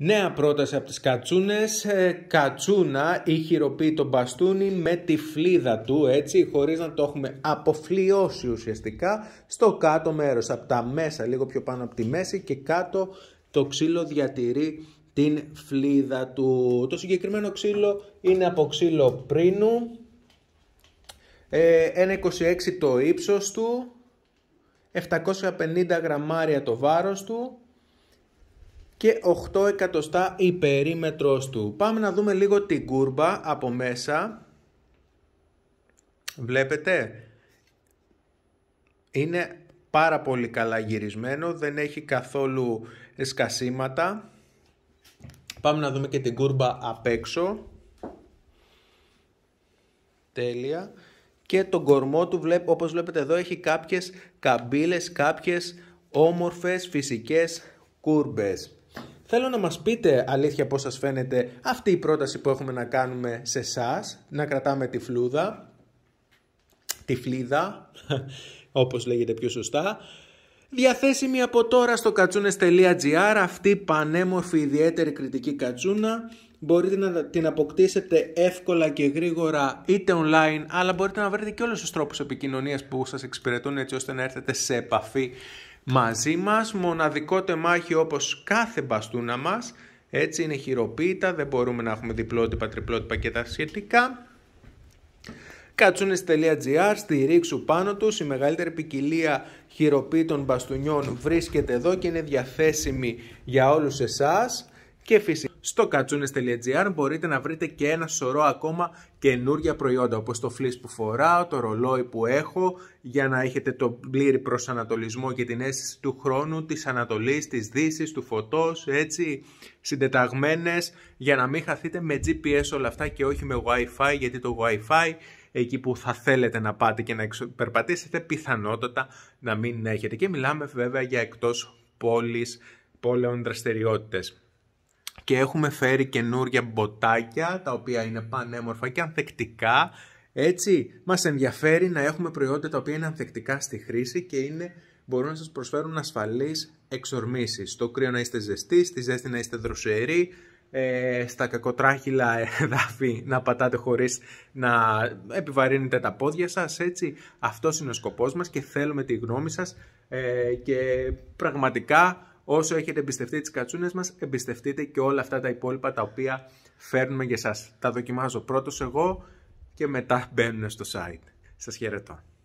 Νέα πρόταση από τις κατσούνες, ε, κατσούνα ή χειροποίη το μπαστούνι με τη φλίδα του έτσι χωρίς να το έχουμε αποφλοιώσει ουσιαστικά στο κάτω μέρος από τα μέσα λίγο πιο πάνω από τη μέση και κάτω το ξύλο διατηρεί την φλίδα του. Το συγκεκριμένο ξύλο είναι από ξύλο πρίνου, 1,26 ε, το ύψος του, 750 γραμμάρια το βάρος του και 8 εκατοστά η περίμετρος του. Πάμε να δούμε λίγο την κούρμπα από μέσα. Βλέπετε, είναι πάρα πολύ καλά γυρισμένο, δεν έχει καθόλου σκασίματα. Πάμε να δούμε και την κούρμπα απ' έξω. Τέλεια. Και τον κορμό του, βλέπ, όπως βλέπετε εδώ, έχει κάποιες καμπύλες, κάποιες όμορφες φυσικές κούρμπες. Θέλω να μας πείτε αλήθεια πώς σας φαίνεται αυτή η πρόταση που έχουμε να κάνουμε σε εσάς, να κρατάμε τη φλούδα, τη φλίδα, όπως λέγεται πιο σωστά. Διαθέσιμη από τώρα στο κατσούνες.gr αυτή πανέμορφη ιδιαίτερη κριτική κατσούνα. Μπορείτε να την αποκτήσετε εύκολα και γρήγορα είτε online αλλά μπορείτε να βρείτε και όλους τους τρόπους επικοινωνίας που σας εξυπηρετούν έτσι ώστε να έρθετε σε επαφή Μαζί μας μοναδικό τεμάχιο όπως κάθε μπαστούνα μας, έτσι είναι χειροποίητα, δεν μπορούμε να έχουμε διπλότυπα, τριπλότυπα και τα σχετικά. Κατσούνες.gr, στηρίξου πάνω τους, η μεγαλύτερη ποικιλία χειροποίητων μπαστούνιών βρίσκεται εδώ και είναι διαθέσιμη για όλους εσάς και φυσικά στο κατσούνες.gr μπορείτε να βρείτε και ένα σωρό ακόμα καινούργια προϊόντα όπως το φλίσ που φοράω, το ρολόι που έχω για να έχετε το πλήρη προσανατολισμό και την αίσθηση του χρόνου, της ανατολής, της δύσης, του φωτός, έτσι συντεταγμένες για να μην χαθείτε με GPS όλα αυτά και όχι με Wi-Fi γιατί το Wi-Fi εκεί που θα θέλετε να πάτε και να περπατήσετε πιθανότατα να μην έχετε και μιλάμε βέβαια για εκτός πόλης, πόλεων δραστηριότητες και έχουμε φέρει καινούρια μποτάκια τα οποία είναι πανέμορφα και ανθεκτικά. Έτσι, μας ενδιαφέρει να έχουμε προϊόντα τα οποία είναι ανθεκτικά στη χρήση και είναι, μπορούν να σας προσφέρουν ασφαλείς εξορμήσεις. Στο κρύο να είστε ζεστοί, στη ζέστη να είστε δροσεροί, ε, στα κακοτράχυλα εδάφη να πατάτε χωρίς να επιβαρύνετε τα πόδια σας έτσι αυτός είναι ο σκοπός μας και θέλουμε τη γνώμη σας ε, και πραγματικά Όσο έχετε εμπιστευτεί τις κατσούνες μας, εμπιστευτείτε και όλα αυτά τα υπόλοιπα τα οποία φέρνουμε για εσά. Τα δοκιμάζω πρώτος εγώ και μετά μπαίνουν στο site. Σας χαιρετώ.